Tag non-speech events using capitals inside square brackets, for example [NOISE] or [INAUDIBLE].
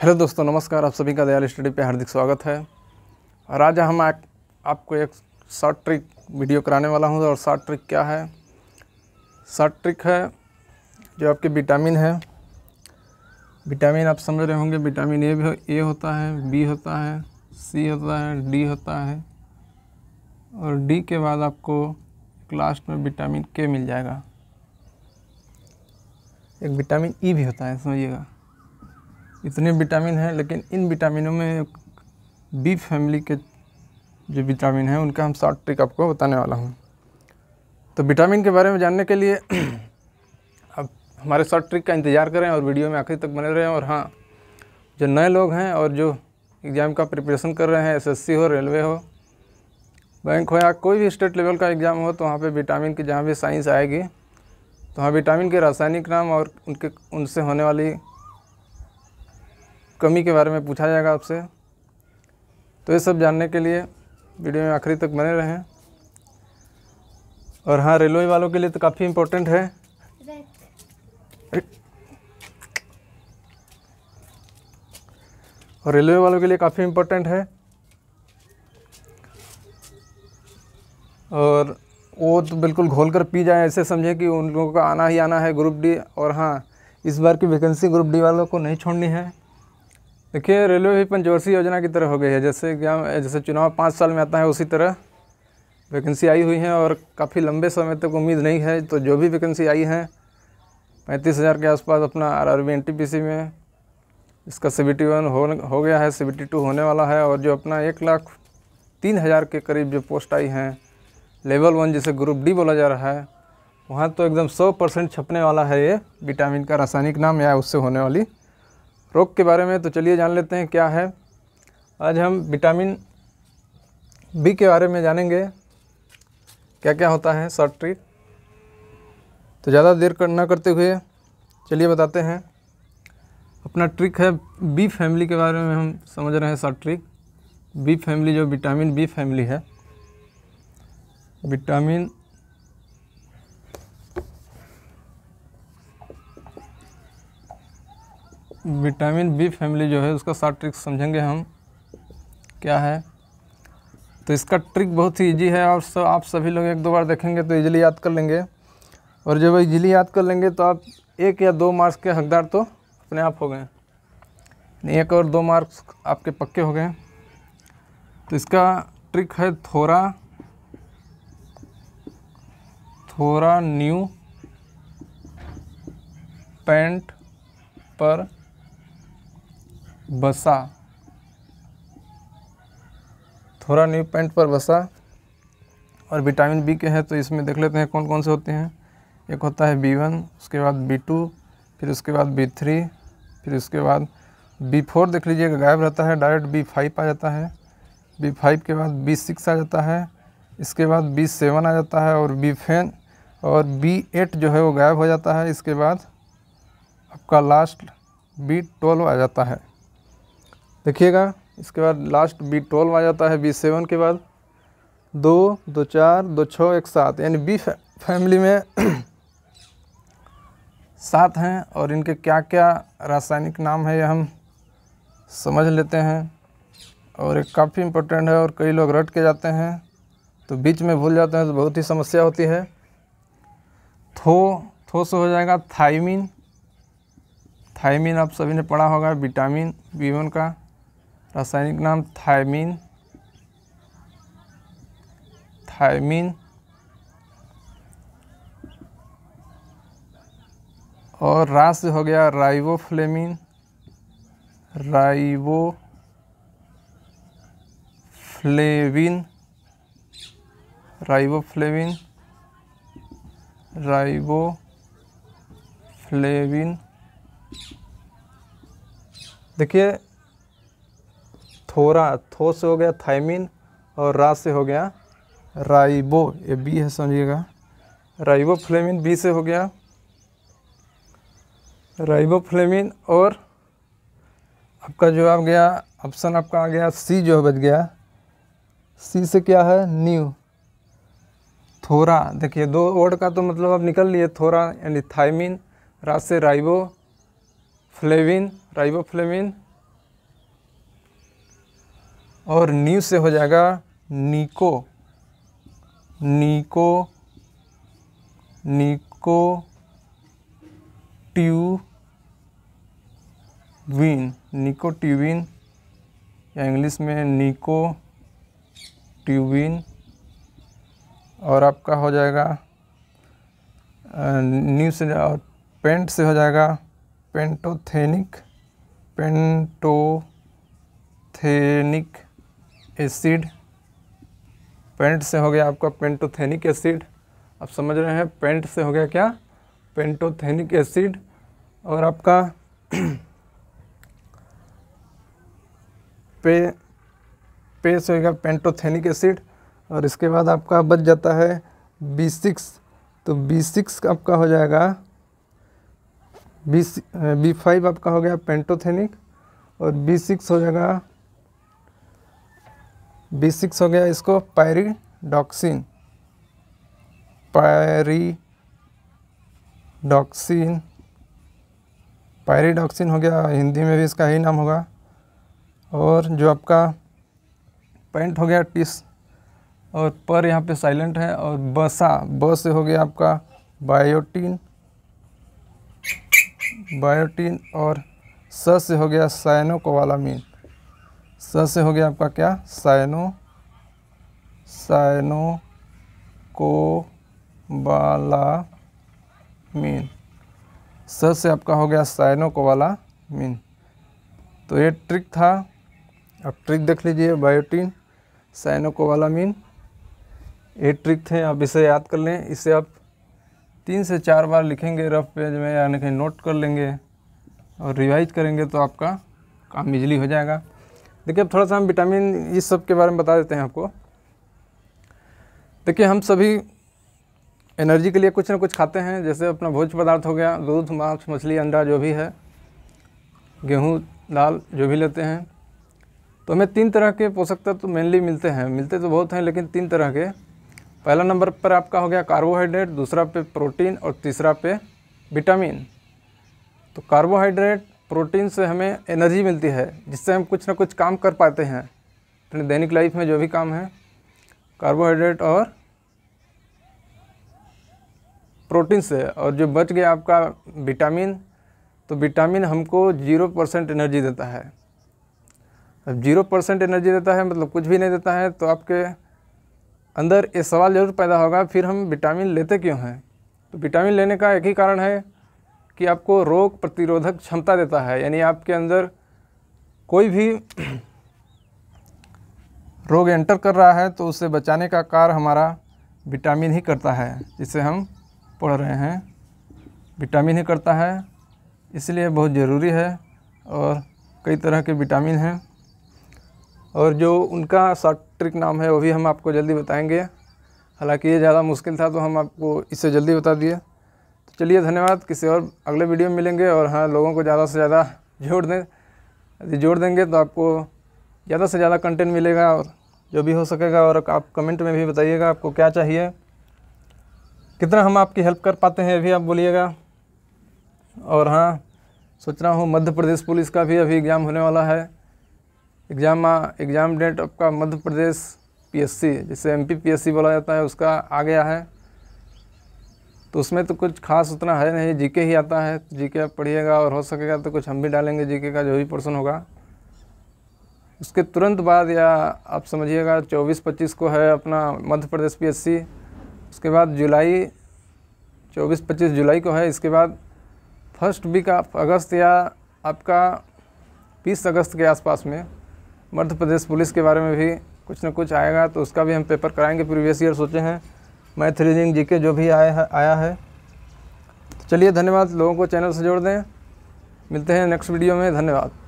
hello दोस्तों नमस्कार आप सभी का दयाल स्टडी पे हार्दिक स्वागत है और आज हम आ, आपको एक शॉर्ट ट्रिक वीडियो कराने वाला हूँ और शॉर्ट ट्रिक क्या है शॉर्ट ट्रिक है जो आपके विटामिन है विटामिन आप समझ रहे होंगे विटामिन ए भी ए होता है बी होता है सी होता है डी होता है और डी के बाद आपको लास्ट में विटामिन के मिल जाएगा एक विटामिन ई e भी होता है समझिएगा इतने विटामिन हैं लेकिन इन विटामिनों में बी फैमिली के जो विटामिन हैं उनका हम शॉर्ट ट्रिक आपको बताने वाला हूँ तो विटामिन के बारे में जानने के लिए [CLEARS THROAT] आप हमारे शॉर्ट ट्रिक का इंतज़ार करें और वीडियो में आखिर तक बने रहें और हाँ जो नए लोग हैं और जो एग्ज़ाम का प्रिपरेशन कर रहे हैं एसएससी हो रेलवे हो बैंक हो या कोई भी स्टेट लेवल का एग्ज़ाम हो तो वहाँ पे विटामिन की जहाँ भी साइंस आएगी तो वहाँ विटामिन के रासायनिक नाम और उनके उनसे होने वाली कमी के बारे में पूछा जाएगा आपसे तो ये सब जानने के लिए वीडियो में आखिरी तक बने रहें और हाँ रेलवे वालों के लिए तो काफ़ी इम्पोर्टेंट है और रेलवे वालों के लिए काफ़ी इम्पोर्टेंट है और वो तो बिल्कुल घोल कर पी जाए ऐसे समझें कि उन लोगों का आना ही आना है ग्रुप डी और हाँ इस बार की वैकेंसी ग्रुप डी वालों को नहीं छोड़नी है देखिए रेलवे भी पंचवर्षीय योजना की तरह हो गई है जैसे क्या जैसे चुनाव पाँच साल में आता है उसी तरह वैकेंसी आई हुई हैं और काफ़ी लंबे समय तक उम्मीद नहीं है तो जो भी वैकेंसी आई हैं पैंतीस हज़ार के आसपास अपना R R B N T P C में इसका सी बी वन हो हो गया है सी बी टी टू होने वाला है और जो अपना एक लाख तीन हज़ार के करीब जो पोस्ट आई हैं लेवल वन जिसे ग्रुप डी बोला जा रहा है वहाँ तो एकदम सौ परसेंट छपने वाला है ये विटामिन का रासायनिक नाम या उससे होने वाली रोग के बारे में तो चलिए जान लेते हैं क्या है आज हम विटामिन बी के बारे में जानेंगे क्या क्या होता है शॉर्ट ट्रिक तो ज़्यादा देर कर ना करते हुए चलिए बताते हैं अपना ट्रिक है बी फैमिली के बारे में हम समझ रहे हैं शॉर्ट ट्रिक बी फैमिली जो विटामिन बी फैमिली है विटामिन विटामिन बी फैमिली जो है उसका सात ट्रिक समझेंगे हम क्या है तो इसका ट्रिक बहुत ही इजी है और सब आप सभी लोग एक दो बार देखेंगे तो इजीली याद कर लेंगे और जब इजीली याद कर लेंगे तो आप एक या दो मार्क्स के हकदार तो अपने आप हो गए एक और दो मार्क्स आपके पक्के हो गए तो इसका ट्रिक है थोड़ा थोड़ा न्यू पेंट पर बसा थोड़ा न्यू पेंट पर बसा और विटामिन बी के हैं तो इसमें देख लेते हैं कौन कौन से होते हैं एक होता है बी वन उसके बाद बी टू फिर उसके बाद बी थ्री फिर उसके बाद बी फोर देख लीजिएगा गायब रहता है डायरेक्ट बी फाइव आ जाता है बी फाइव के बाद बी सिक्स आ जाता है इसके बाद बी सेवन आ जाता है और बी फेन और बी एट जो है वो गायब हो जाता है इसके बाद आपका लास्ट बी ट्वेल्व आ जाता है देखिएगा इसके बाद लास्ट बी ट्वेल्व आ जाता है बी सेवन के बाद दो दो चार दो छः एक सात यानी बी फैमिली में [CLEARS THROAT] सात हैं और इनके क्या क्या रासायनिक नाम है ये हम समझ लेते हैं और एक काफ़ी इम्पोर्टेंट है और कई लोग रट के जाते हैं तो बीच में भूल जाते हैं तो बहुत ही समस्या होती है थो थो से हो जाएगा थाइमिन थाइमिन आप सभी ने पढ़ा होगा विटामिन बी वन का रासायनिक नाम थायमिन थायमिन और रास हो गया riboflavin riboflavin flavin riboflavin देखिए थोरा थो से हो गया थाइमिन और रा से हो गया राइबो ये बी है समझिएगा राइबो फ्लेमिन बी से हो गया राइबो फ्लेमिन और आपका जो आ गया ऑप्शन आपका आ गया सी जो बच गया सी से क्या है न्यू थोरा देखिए दो वर्ड का तो मतलब आप निकल लिए थोरा यानी थाइमिन रा से राइबो फ्लेविन राइबो फ्लेविन और न्यू से हो जाएगा निको निको निको ट्यूबिन निको ट्यूबिन या इंग्लिश में निको ट्यूबिन और आपका हो जाएगा न्यू से और पेंट से हो जाएगा पेंटोथेनिक पेंटोथेनिक एसिड पेंट से हो गया आपका पेंटोथेनिक एसिड आप समझ रहे हैं पेंट से हो गया क्या पेंटोथेनिक एसिड और आपका पे पे से होगा पेंटोथेनिक एसिड और इसके बाद आपका बच जाता है बी सिक्स तो बी सिक्स आपका हो जाएगा बी बी फाइव आपका हो गया पेंटोथेनिक और बी सिक्स हो जाएगा बी सिक्स हो गया इसको पैरिडॉक्सिन पैरिडॉक्सिन पैरिडॉक्सिन हो गया हिंदी में भी इसका ही नाम होगा और जो आपका पेंट हो गया टिस और पर यहाँ पे साइलेंट है और बसा ब से हो गया आपका बायोटिन बायोटिन और स से हो गया साइनोकोवालामीन स से हो गया आपका क्या साइनो साइनो को बाला मीन स से आपका हो गया साइनो को वाला मीन तो ये ट्रिक था अब ट्रिक देख लीजिए बायोटीन साइनो को वाला मीन ये ट्रिक थे आप इसे याद कर लें इसे आप तीन से चार बार लिखेंगे रफ पेज में यानी कहीं नोट कर लेंगे और रिवाइज करेंगे तो आपका काम इजली हो जाएगा देखिए अब थोड़ा सा हम विटामिन इस सब के बारे में बता देते हैं आपको देखिए हम सभी एनर्जी के लिए कुछ ना कुछ खाते हैं जैसे अपना भोज पदार्थ हो गया दूध मांस मछली अंडा जो भी है गेहूँ दाल जो भी लेते हैं तो हमें तीन तरह के पोषक तत्व तो मेनली मिलते हैं मिलते तो बहुत हैं लेकिन तीन तरह के पहला नंबर पर आपका हो गया कार्बोहाइड्रेट दूसरा पे प्रोटीन और तीसरा पे विटामिन तो कार्बोहाइड्रेट प्रोटीन से हमें एनर्जी मिलती है जिससे हम कुछ ना कुछ काम कर पाते हैं अपने दैनिक लाइफ में जो भी काम है कार्बोहाइड्रेट और प्रोटीन से और जो बच गया आपका विटामिन तो विटामिन हमको जीरो परसेंट एनर्जी देता है अब जीरो परसेंट एनर्जी देता है मतलब कुछ भी नहीं देता है तो आपके अंदर ये सवाल ज़रूर पैदा होगा फिर हम विटामिन लेते क्यों हैं तो विटामिन लेने का एक ही कारण है कि आपको रोग प्रतिरोधक क्षमता देता है यानी आपके अंदर कोई भी [CLEARS THROAT] रोग एंटर कर रहा है तो उसे बचाने का कार्य हमारा विटामिन ही करता है जिसे हम पढ़ रहे हैं विटामिन ही करता है इसलिए बहुत ज़रूरी है और कई तरह के विटामिन हैं और जो उनका शॉर्ट ट्रिक नाम है वो भी हम आपको जल्दी बताएंगे हालांकि ये ज़्यादा मुश्किल था तो हम आपको इससे जल्दी बता दिए चलिए धन्यवाद किसी और अगले वीडियो में मिलेंगे और हाँ लोगों को ज़्यादा से ज़्यादा जोड़ दें यदि जोड़ देंगे तो आपको ज़्यादा से ज़्यादा कंटेंट मिलेगा और जो भी हो सकेगा और आप कमेंट में भी बताइएगा आपको क्या चाहिए कितना हम आपकी हेल्प कर पाते हैं अभी आप बोलिएगा और हाँ सोच रहा हूँ मध्य प्रदेश पुलिस का भी अभी एग्ज़ाम होने वाला है एग्ज़ाम एग्ज़ाम डेट आपका मध्य प्रदेश पीएससी जिसे एमपी पीएससी बोला जाता है उसका आ गया है तो उसमें तो कुछ खास उतना है नहीं जीके ही आता है जीके आप पढ़िएगा और हो सकेगा तो कुछ हम भी डालेंगे जीके का जो भी पोर्सन होगा उसके तुरंत बाद या आप समझिएगा 24-25 को है अपना मध्य प्रदेश पीएससी उसके बाद जुलाई 24-25 जुलाई को है इसके बाद फर्स्ट वीक ऑफ अगस्त या आपका 20 अगस्त के आसपास में मध्य प्रदेश पुलिस के बारे में भी कुछ ना कुछ आएगा तो उसका भी हम पेपर कराएंगे प्रीवियस ईयर सोचे हैं सिंह जी के जो भी आया है आया है तो चलिए धन्यवाद लोगों को चैनल से जोड़ दें मिलते हैं नेक्स्ट वीडियो में धन्यवाद